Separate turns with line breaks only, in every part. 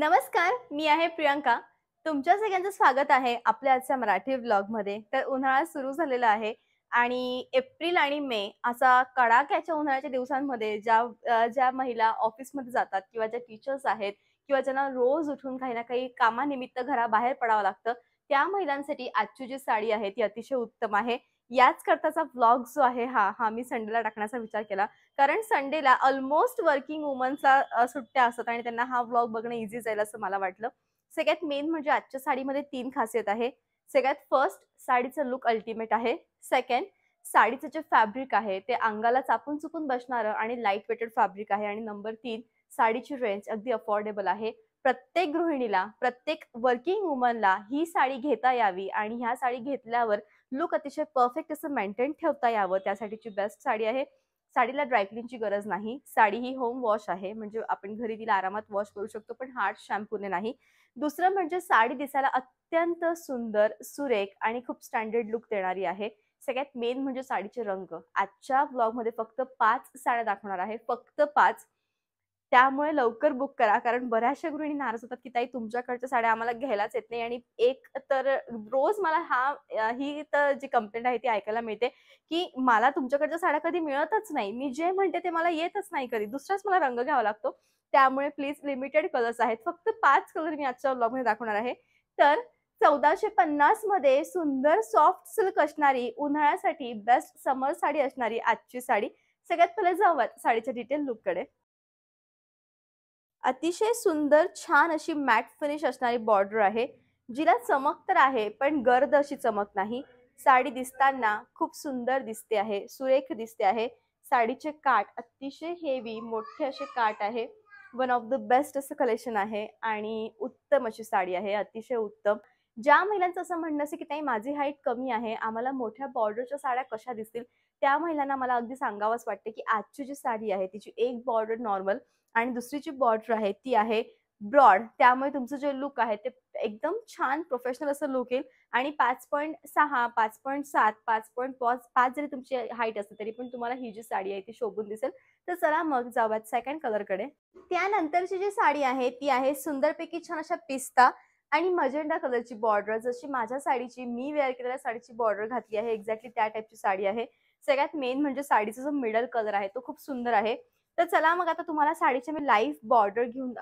नमस्कार मी आहे प्रियांका तुमच्या सगळ्यांचं स्वागत आहे आपल्या आजच्या मराठी मध्ये तर उन्हाळा सुरू झालेला आहे आणि एप्रिल आणि मे असा कडाक्याच्या उन्हाळ्याच्या दिवसांमध्ये ज्या ज्या महिला ऑफिसमध्ये जातात किंवा ज्या टीचर्स आहेत किंवा ज्यांना रोज उठून काही ना काही कामानिमित्त घराबाहेर पडावं लागतं त्या महिलांसाठी आजची जी साडी आहे ती अतिशय उत्तम आहे याच करताचा व्लॉग जो आहे हा हा मी संडेला टाकण्याचा विचार केला कारण संडेला ऑलमोस्ट वर्किंग वुमनचा सुट्ट्या असतात आणि त्यांना हा व्लॉग बघणं इझी जाईल असं मला वाटलं सगळ्यात मेन म्हणजे आजच्या साडीमध्ये तीन खासियत आहे सगळ्यात फर्स्ट साडीचं लुक अल्टिमेट आहे सेकंड साडीचं जे फॅब्रिक आहे ते अंगाला चापून चुकून बसणारं आणि लाईट वेटेड फॅब्रिक आहे आणि नंबर तीन साडीची रेंज अगदी अफोर्डेबल आहे प्रत्येक गृहिणीला प्रत्येक वर्किंग वुमनला ही साडी घेता यावी आणि ह्या साडी घेतल्यावर लुक अतिशय परफेक्ट असं मेंटेन ठेवता यावं त्यासाठीची बेस्ट साडी आहे साडीला ड्रायक्लीनची गरज नाही साडी ही होम वॉश आहे म्हणजे आपण घरी तिला आरामात वॉश करू शकतो पण हार्ड शॅम्पूने नाही दुसरं म्हणजे साडी दिसायला अत्यंत सुंदर सुरेख आणि खूप स्टँडर्ड लुक देणारी आहे सगळ्यात मेन म्हणजे साडीचे रंग आजच्या ब्लॉगमध्ये फक्त पाच साड्या दाखवणार आहे फक्त पाच त्यामुळे लवकर बुक करा कारण बऱ्याचशा गृहिणी नाराज होतात की ताई तुमच्याकडच्या साड्या आम्हाला घ्यायलाच येत नाही आणि एक तर रोज मला हा ही तर जी कंप्लेंट आहे ती ऐकायला मिळते की मला तुमच्याकडच्या साड्या कधी मिळतच नाही मी जे म्हणते ते मला येतच नाही कधी दुसराच मला रंग घ्यावा लागतो त्यामुळे प्लीज लिमिटेड कलर्स आहेत फक्त पाच कलर मी आजच्या ब्लॉगमध्ये दाखवणार आहे तर चौदाशे पन्नास मध्ये सुंदर सॉफ्ट सिल्क असणारी उन्हाळ्यासाठी बेस्ट समर साडी असणारी आजची साडी सगळ्यात पहिले जावत साडीच्या डिटेल लुक कडे अतिशय सुंदर छान अशी मॅट फिनिश असणारी बॉर्डर आहे जिला चमक तर आहे पण गर्द अशी चमक नाही साडी दिसताना खूप सुंदर दिसते आहे सुरेख दिसते आहे साडीचे काट अतिशय हेवी मोठे असे काट आहे वन ऑफ द बेस्ट असं कलेक्शन आहे आणि उत्तम अशी साडी आहे अतिशय उत्तम ज्या महिलांचं असं म्हणणं असं की नाही माझी हाईट कमी आहे आम्हाला मोठ्या बॉर्डरच्या साड्या कशा दिसतील त्या महिलांना मला अगदी सांगावंच वाटते की आजची जी साडी आहे तिची एक बॉर्डर नॉर्मल आणि दुसरी जी बॉर्डर आहे ती आहे ब्रॉड त्यामुळे तुमचं जे लुक आहे ते एकदम छान प्रोफेशनल असं लुक येईल आणि पाच पॉईंट सहा पाच पॉईंट सात पाच पॉईंट पाच पाच जरी तुमची हाईट असेल तरी पण तुम्हाला ही जी साडी आहे ती शोभून दिसेल तर चला मग जाऊयात सेकंड कलरकडे त्यानंतरची जी साडी आहे ती आहे सुंदरपैकी छान अशा पिस्ता आणि मजेंडा कलरची बॉर्डर जशी माझ्या साडीची मी वेअर केलेल्या साडीची बॉर्डर घातली आहे एक्झॅक्टली त्या टाईपची साडी आहे सगळ्यात मेन म्हणजे साडीचा जो मिडल कलर आहे तो खूप सुंदर आहे तर चला मग आता तुम्हाला साडीचे मी लाईफ बॉर्डर घेऊन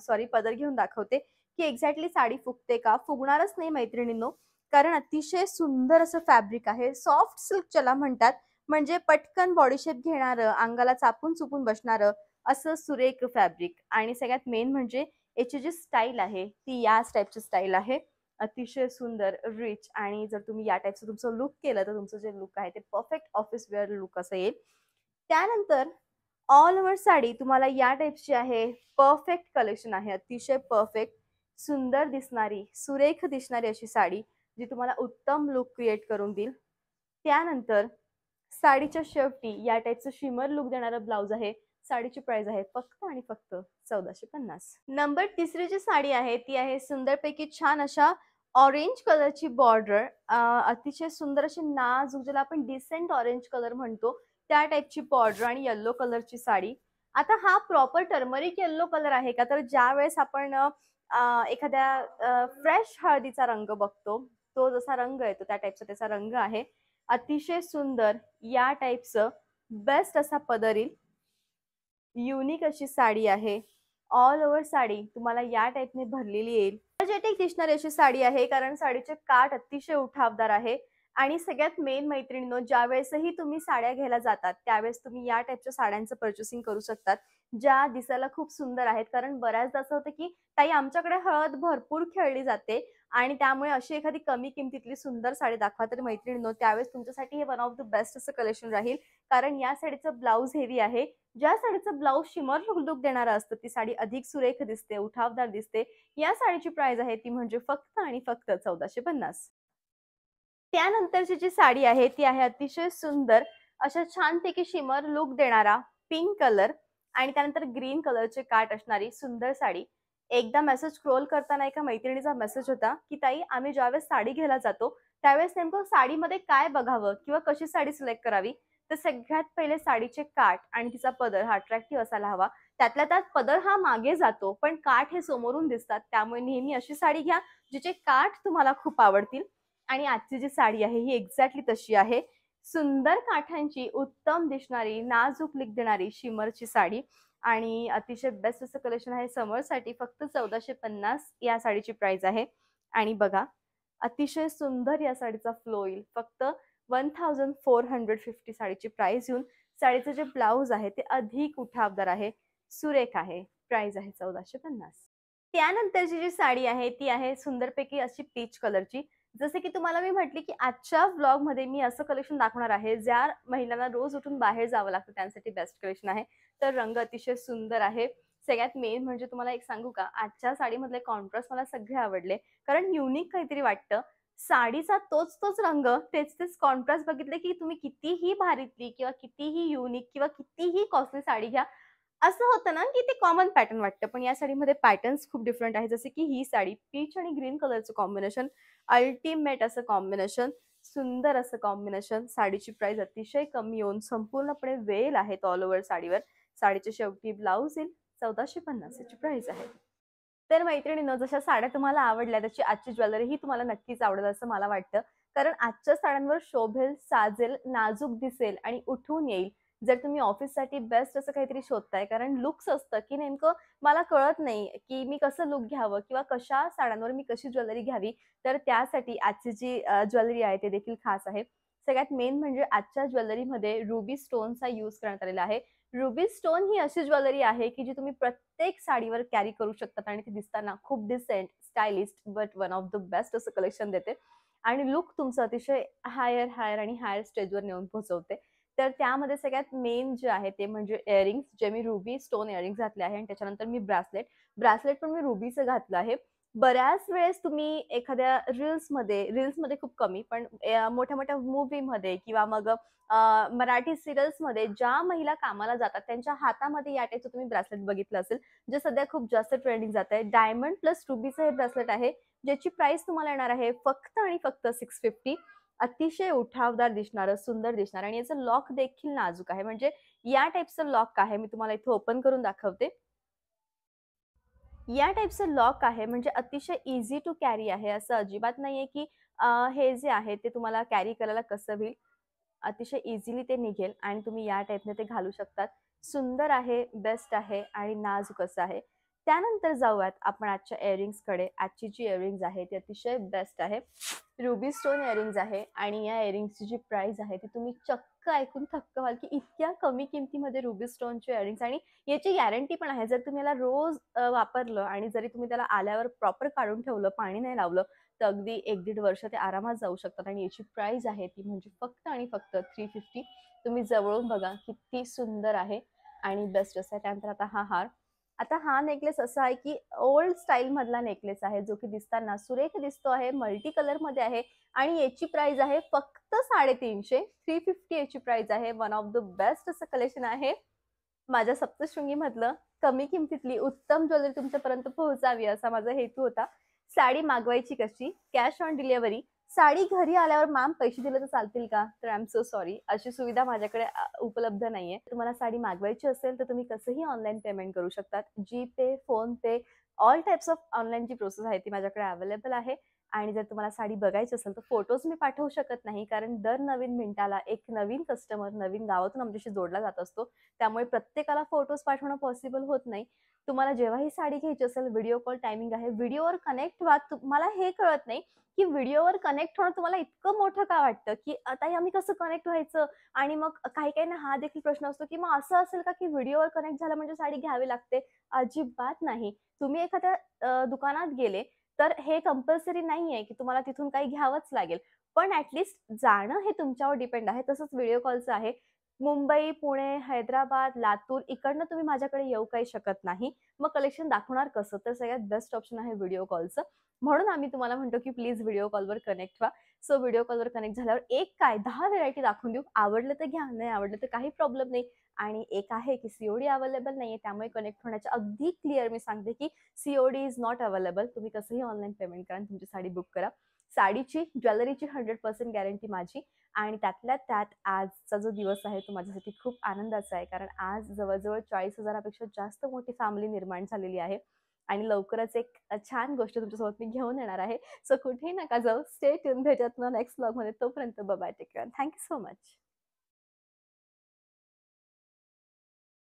सॉरी पदर घेऊन दाखवते की एक्झॅक्टली साडी फुगते का फुगणारच नाही मैत्रिणींनो कारण अतिशय सुंदर असं फॅब्रिक आहे सॉफ्ट सिल्क चला म्हणतात म्हणजे पटकन बॉडीशेप घेणारं अंगाला चापून चुपून बसणार असं सुरेख फॅब्रिक आणि सगळ्यात मेन म्हणजे याची जी स्टाईल आहे ती याच टाईपची स्टाईल आहे अतिशय सुंदर रिच आणि जर तुम्ही या टाईपचं तुमचं लुक केलं तर तुमचं जे लुक आहे ते परफेक्ट ऑफिस वेअर लुक असं येईल त्यानंतर ऑल ओव्हर साडी तुम्हाला या टाईपची आहे परफेक्ट कलेक्शन आहे अतिशय परफेक्ट सुंदर दिसणारी सुरेख दिसणारी अशी साडी जी तुम्हाला उत्तम लुक क्रिएट करून देईल त्यानंतर साडीच्या शेवटी या टाईपचं शिमर लुक देणारा ब्लाऊज आहे साडीची प्राइस आहे फक्त आणि फक्त चौदाशे पन्नास नंबर तिसरी जी साडी आहे ती आहे सुंदरपैकी छान अशा ऑरेंज कलरची बॉर्डर अतिशय सुंदर अशी नाजूक ज्याला आपण डिसेंट ऑरेंज कलर म्हणतो त्या टाईपची बॉर्डर आणि येल्लो कलरची साडी आता हा प्रॉपर टर्मरिक येल्लो कलर आहे का तर ज्या वेळेस आपण एखाद्या फ्रेश हळदीचा रंग बघतो तो जसा रंग येतो त्या टाईपचा त्याचा रंग आहे अतिशय सुंदर या टाईपचं बेस्ट असा पदरील युनिक अशी साडी आहे ऑल ओव्हर साडी तुम्हाला या टाईपने भरलेली येईल एनर्जेटिक दिसणारी अशी साडी आहे कारण साडीचे काठ अतिशय उठावदार आहे आणि सगळ्यात मेन मैत्रिणींनो ज्या वेळेसही तुम्ही साड्या घ्यायला जातात त्यावेळेस तुम्ही या टाईपच्या साड्यांचं पर्चेसिंग करू शकतात ज्या दिसायला खूप सुंदर आहेत कारण बऱ्याचदा असं होतं की ताई आमच्याकडे हळद भरपूर खेळली जाते आणि त्यामुळे अशी एखादी कमी किमतीतली सुंदर साडी दाखवा तर मैत्रिणींनो त्यावेळेस तुमच्यासाठी हे वन ऑफ द बेस्ट असं कलेक्शन राहील कारण या साडीचं ब्लाऊज हेवी आहे ज्या साडीचं ब्लाऊज शिमर लुक देणारं असतं ती साडी अधिक सुरेख दिसते उठावदार दिसते या साडीची प्राइस आहे ती म्हणजे फक्त आणि फक्त चौदाशे पन्नास त्यानंतरची जी साडी आहे ती आहे अतिशय सुंदर अशा छान पैकी शिमर लुक देणारा पिंक कलर आणि त्यानंतर ग्रीन कलरचे काट असणारी सुंदर साडी एकदा मेसेज स्क्रोल करताना एका मैत्रिणीचा मेसेज होता की ताई आम्ही ज्यावेळेस साडी घ्यायला जातो त्यावेळेस नेमकं साडीमध्ये काय बघावं किंवा कशी साडी सिलेक्ट करावी तर सगळ्यात पहिले साडीचे काठ आणि तिचा पदर हा अट्रॅक्टिव्ह असायला हवा त्यातल्या त्यात पदर हा मागे जातो पण काठ हे समोरून दिसतात त्यामुळे नेहमी अशी साडी घ्या जिचे काठ तुम्हाला खूप आवडतील आणि आजची जी साडी आहे ही एक्झॅक्टली तशी आहे सुंदर काठांची उत्तम दिसणारी नाजूक लिक देणारी शिमरची साडी आणि अतिशय बेस्ट असं कलेक्शन आहे समरसाठी फक्त चौदाशे पन्नास या साडीची प्राइस आहे आणि बघा अतिशय सुंदर या साडीचा फ्लो येईल फक्त one thousand four hundred fifty साडीची प्राइस येऊन साडीचं जे ब्लाऊज आहे ते अधिक उठावदार आहे सुरेख आहे प्राइस आहे चौदाशे पन्नास त्यानंतरची जी साडी आहे ती आहे सुंदरपैकी अशी पीच कलरची जसे की तुम्हाला मी म्हटले की आजच्या मध्ये मी असं कलेक्शन दाखवणार आहे ज्या महिलांना रोज उठून बाहेर जावं लागतं त्यांसाठी बेस्ट कलेक्शन आहे तर रंग अतिशय सुंदर आहे सगळ्यात मेन म्हणजे तुम्हाला एक सांगू का आजच्या साडीमधले कॉन्ट्रास्ट मला सगळे आवडले कारण युनिक काहीतरी वाटतं साडीचा तोच तोच रंग तेच तेच कॉन्ट्रास्ट बघितले की तुम्ही कितीही भारीतली किंवा कितीही युनिक किंवा कितीही कॉस्टली साडी घ्या असं होतं ना की ते कॉमन पॅटर्न वाटतं पण या साडीमध्ये पॅटर्न्स खूप डिफरंट आहे जसे की ही साडी पीच आणि ग्रीन कलरचं कॉम्बिनेशन अल्टिमेट असं कॉम्बिनेशन सुंदर असं कॉम्बिनेशन साडीची प्राइस अतिशय कमी येऊन संपूर्णपणे वेल आहेत ऑल ओव्हर साडीवर साडीच्या शेवटी ब्लाऊज येईल चौदाशे पन्नास याची प्राइस आहे तर मैत्रिणीनं जशा साड्या तुम्हाला आवडल्या त्याची आजची ज्वेलरी ही तुम्हाला नक्कीच आवडेल असं मला वाटतं कारण आजच्या साड्यांवर शोभेल साजेल नाजूक दिसेल आणि उठून येईल जर तुम्ही ऑफिससाठी बेस्ट असं काहीतरी शोधताय कारण लुक्स असतं की नेमकं मला कळत नाही की मी कसं लुक घ्यावं किंवा कशा साड्यांवर मी कशी ज्वेलरी घ्यावी तर त्यासाठी आजची जी ज्वेलरी आहे ते देखील खास आहे सगळ्यात मेन म्हणजे आजच्या ज्वेलरीमध्ये रुबी स्टोनचा यूज करण्यात आलेला आहे रुबी स्टोन ही अशी ज्वेलरी आहे की जी तुम्ही प्रत्येक साडीवर कॅरी करू शकतात आणि ती दिसताना खूप decent stylish but one of the best असं कलेक्शन देते आणि लुक तुमचं अतिशय हायर हायर आणि हायर स्टेजवर नेऊन पोहोचवते तर त्यामध्ये सगळ्यात मेन जे आहे ते म्हणजे इयरिंग्स जे मी रुबी स्टोन इयरिंग्स घातले आहे आणि त्याच्यानंतर मी ब्रासलेट ब्रासलेट पण मी रुबीचं घातलं आहे बऱ्याच वेळेस तुम्ही एखाद्या रील्समध्ये रील्समध्ये खूप कमी पण मोठ्या मोठ्या मूवीमध्ये किंवा मग मराठी सिरियल्समध्ये ज्या महिला कामाला जातात त्यांच्या हातामध्ये या टाईपचं तुम्ही ब्रासलेट बघितलं असेल जे सध्या खूप जास्त ट्रेंडिंग जात आहे डायमंड प्लस रुबीचं हे ब्रासलेट आहे ज्याची प्राइस तुम्हाला येणार आहे फक्त आणि फक्त सिक्स फिफ्टी अतिशय उठावदार दिसणार सुंदर दिसणार आणि याचं लॉक देखील नाजूक आहे म्हणजे या टाईपचं लॉक आहे मी तुम्हाला इथे ओपन करून दाखवते या टाईपचं लॉक आहे म्हणजे अतिशय इझी टू कॅरी आहे असं अजिबात नाहीये की हे जे आहे ते तुम्हाला कॅरी करायला कसं होईल अतिशय इझिली ते निघेल आणि तुम्ही या टाईपने ते घालू शकतात सुंदर आहे बेस्ट आहे आणि नाजूक असं आहे त्यानंतर जाऊयात आपण आजच्या कडे आजची जी इयरिंग्ज आहे ती अतिशय बेस्ट आहे रुबी स्टोन इयरिंग्ज आहे आणि या इयरिंग्सची जी प्राइस आहे ती तुम्ही चक्क ऐकून थक्क व्हाल की इतक्या कमी किमतीमध्ये रुबी स्टोनचे इयरिंग्स आणि याची गॅरंटी पण आहे जर तुम्ही याला रोज वापरलं आणि जरी तुम्ही त्याला आल्यावर प्रॉपर काढून ठेवलं पाणी नाही लावलं तर अगदी एक दीड वर्ष ते आरामात जाऊ शकतात आणि याची प्राइस आहे ती म्हणजे फक्त आणि फक्त थ्री फिफ्टी तुम्ही जवळून बघा किती सुंदर आहे आणि बेस्ट असं त्यानंतर आता हा हार आता हा नेकलेस असा आहे की ओल्ड स्टाईल मधला नेकलेस आहे जो की दिसताना सुरेख दिसतो आहे मल्टी कलर मध्ये आहे आणि याची प्राइस आहे फक्त साडेतीनशे थ्री फिफ्टी याची प्राइस आहे वन ऑफ द बेस्ट असं कलेक्शन आहे माझ्या सप्तशृंगी मधलं कमी किमतीतली उत्तम ज्वेलरी तुमच्यापर्यंत पोहोचावी असा माझा हेतू होता साडी मागवायची कशी कॅश ऑन डिलिव्हरी साडी घरी आल्यावर मॅम पैसे दिले तर चालतील का तर आय एम सो सॉरी अशी सुविधा माझ्याकडे उपलब्ध नाहीये तुम्हाला साडी मागवायची असेल तर तुम्ही कसंही ऑनलाईन पेमेंट करू शकता G pay PhonePe all types of जी प्रोसेस आहे ती माझ्याकडे अवेलेबल आहे आणि जर तुम्हाला साडी बघायची असेल तर फोटोज मी पाठवू शकत नाही कारण दर नवीन मिनिटाला एक नवीन कस्टमर नवीन गावातून आमच्याशी जोडला जात असतो त्यामुळे प्रत्येकाला फोटोज पाठवणं पॉसिबल होत नाही तुम्हाला जेव्हा ही साडी घ्यायची असेल व्हिडिओ कॉल टायमिंग आहे व्हिडिओवर कनेक्ट व्हा तुम्हाला हे कळत नाही की व्हिडिओवर कनेक्ट होणं तुम्हाला इतकं मोठं का वाटतं की आता आम्ही कसं कनेक्ट व्हायचं आणि मग काही काही ना हा देखील प्रश्न असतो की मग असं असेल का की व्हिडिओवर कनेक्ट झालं म्हणजे साडी घ्यावी लागते अजिबात नाही तुम्ही एखाद्या दुकानात गेले तर हे कंपल्सरी नाही की तुम्हाला तिथून काही घ्यावंच लागेल पण ऍटलिस्ट जाणं हे तुमच्यावर डिपेंड आहे तसंच व्हिडिओ कॉलचं आहे मुंबई पुणे हैदराबाद लातूर इकडनं तुम्ही माझ्याकडे येऊ काही शकत नाही मग कलेक्शन दाखवणार कसं तर सगळ्यात बेस्ट ऑप्शन आहे व्हिडिओ कॉलचं म्हणून आम्ही तुम्हाला म्हणतो की प्लीज व्हिडिओ कॉलवर कनेक्ट व्हा सो व्हिडिओ कॉलवर कनेक्ट झाल्यावर एक काय दहा व्हेरायटी दाखवून देऊ आवडलं तर घ्या नाही आवडलं तर काही प्रॉब्लेम नाही आणि एक आहे की सीओडी अवेलेबल आहे त्यामुळे कनेक्ट होण्याच्या अगदी क्लिअर मी सांगते की सीओडी इज नॉट अवेलेबल तुम्ही कसंही ऑनलाईन पेमेंट करा तुमची साडी बुक करा साडीची ज्वेलरीची हंड्रेड पर्सेंट गॅरंटी माझी आणि त्यातल्या त्यात आजचा जो दिवस आहे तो माझ्यासाठी खूप आनंदाचा आहे कारण आज जवळजवळ चाळीस हजारापेक्षा जास्त मोठी फॅमिली निर्माण झालेली आहे आणि लवकरच एक छान गोष्ट तुमच्यासोबत मी घेऊन येणार आहे सो कुठेही नका जाऊ स्टे ट्यून भेटत ना नेक्स्ट मध्ये तोपर्यंत bye bye take thank you so much